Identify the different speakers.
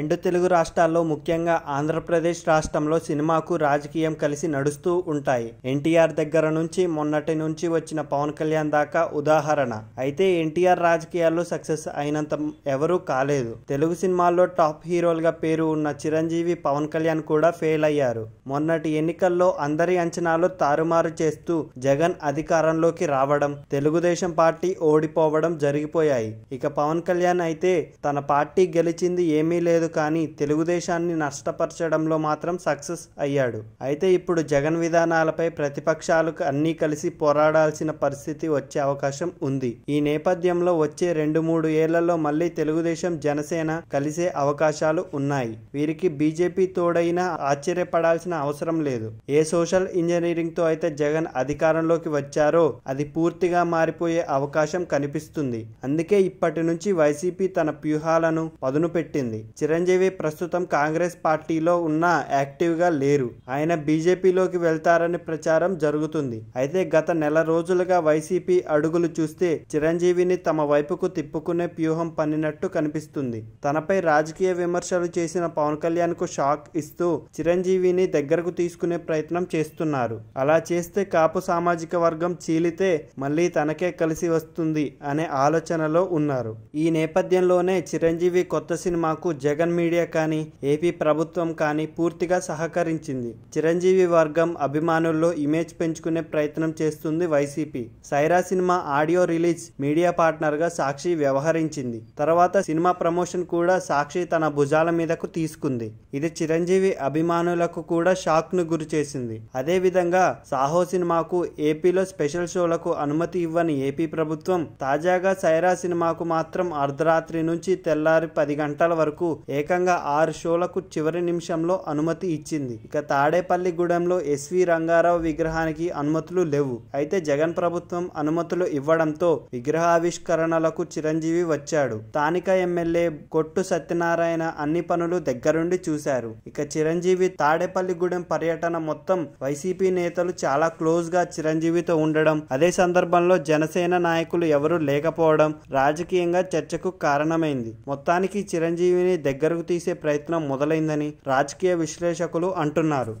Speaker 1: రెండు తెలుగు రాష్ట్రాల్లో ముఖ్యంగా ఆంధ్రప్రదేశ్ రాష్ట్రంలో సినిమాకు రాజకీయం కలిసి నడుస్తూ ఉంటాయి ఎన్టీఆర్ దగ్గర నుంచి మొన్నటి నుంచి వచ్చిన పవన్ కళ్యాణ్ దాకా ఉదాహరణ అయితే ఎన్టీఆర్ రాజకీయాల్లో సక్సెస్ అయినంత ఎవరూ కాలేదు తెలుగు సినిమాల్లో టాప్ హీరోలుగా పేరు ఉన్న చిరంజీవి పవన్ కళ్యాణ్ కూడా ఫెయిల్ అయ్యారు మొన్నటి ఎన్నికల్లో అందరి అంచనాలు తారుమారు చేస్తూ జగన్ అధికారంలోకి రావడం తెలుగుదేశం పార్టీ ఓడిపోవడం జరిగిపోయాయి ఇక పవన్ కళ్యాణ్ అయితే తన పార్టీ గెలిచింది ఏమీ లేదు కానీ తెలుగుదేశాన్ని నష్టపరచడంలో మాత్రం సక్సెస్ అయ్యాడు అయితే ఇప్పుడు జగన్ విధానాలపై ప్రతిపక్షాలకు అన్నీ కలిసి పోరాడాల్సిన పరిస్థితి వచ్చే అవకాశం ఉంది ఈ నేపథ్యంలో వచ్చే రెండు మూడు ఏళ్లలో మళ్ళీ తెలుగుదేశం జనసేన కలిసే అవకాశాలు ఉన్నాయి వీరికి బీజేపీ తోడైనా ఆశ్చర్యపడాల్సిన అవసరం లేదు ఏ సోషల్ ఇంజనీరింగ్ తో అయితే జగన్ అధికారంలోకి వచ్చారో అది పూర్తిగా మారిపోయే అవకాశం కనిపిస్తుంది అందుకే ఇప్పటి నుంచి వైసీపీ తన వ్యూహాలను పదును పెట్టింది చిరంజీవి చిరంజీవి ప్రస్తుతం కాంగ్రెస్ పార్టీలో యాక్టివ్ యాక్టివ్గా లేరు ఆయన బీజేపీలోకి వెళ్తారని ప్రచారం జరుగుతుంది అయితే గత నెల రోజులుగా వైసీపీ అడుగులు చూస్తే చిరంజీవిని తమ వైపుకు తిప్పుకునే వ్యూహం పన్నినట్టు కనిపిస్తుంది తనపై రాజకీయ విమర్శలు చేసిన పవన్ కళ్యాణ్ కు షాక్ ఇస్తూ చిరంజీవిని దగ్గరకు తీసుకునే ప్రయత్నం చేస్తున్నారు అలా చేస్తే కాపు సామాజిక వర్గం చీలితే మళ్ళీ తనకే కలిసి వస్తుంది అనే ఆలోచనలో ఉన్నారు ఈ నేపథ్యంలోనే చిరంజీవి కొత్త సినిమాకు జగన్ జగన్ మీడియా కానీ ఏపీ ప్రభుత్వం కానీ పూర్తిగా సహకరించింది చిరంజీవి వర్గం అభిమానుల్లో ఇమేజ్ పెంచుకునే ప్రయత్నం చేస్తుంది YCP Sye Raa cinema audio release media పార్ట్నర్గా సాక్షి వ్యవహరించింది తర్వాత సినిమా ప్రమోషన్ కూడా సాక్షి తన భుజాల మీదకు తీసుకుంది ఇది చిరంజీవి అభిమానులకు కూడా షాక్ ను గురి చేసింది అదేవిధంగా సాహో సినిమాకు ఏపీలో స్పెషల్ షోలకు అనుమతి ఇవ్వని ఏపీ ప్రభుత్వం తాజాగా సైరా సినిమాకు మాత్రం అర్ధరాత్రి నుంచి తెల్లారి పది గంటల వరకు ఏ ఏకంగా ఆరు షోలకు చివరి నిమిషంలో అనుమతి ఇచ్చింది ఇక తాడేపల్లిగూడెంలో ఎస్వి రంగారావు విగ్రహానికి అనుమతులు లేవు అయితే జగన్ ప్రభుత్వం అనుమతులు ఇవ్వడంతో విగ్రహావిష్కరణలకు చిరంజీవి వచ్చాడు స్థానిక ఎమ్మెల్యే కొట్టు సత్యనారాయణ అన్ని పనులు దగ్గరుండి చూశారు ఇక చిరంజీవి తాడేపల్లిగూడెం పర్యటన మొత్తం వైసీపీ నేతలు చాలా క్లోజ్ గా చిరంజీవితో ఉండడం అదే సందర్భంలో జనసేన నాయకులు ఎవరూ లేకపోవడం రాజకీయంగా చర్చకు కారణమైంది మొత్తానికి చిరంజీవిని దగ్గర దగ్గరకు తీసే ప్రయత్నం మొదలైందని రాజకీయ విశ్లేషకులు అంటున్నారు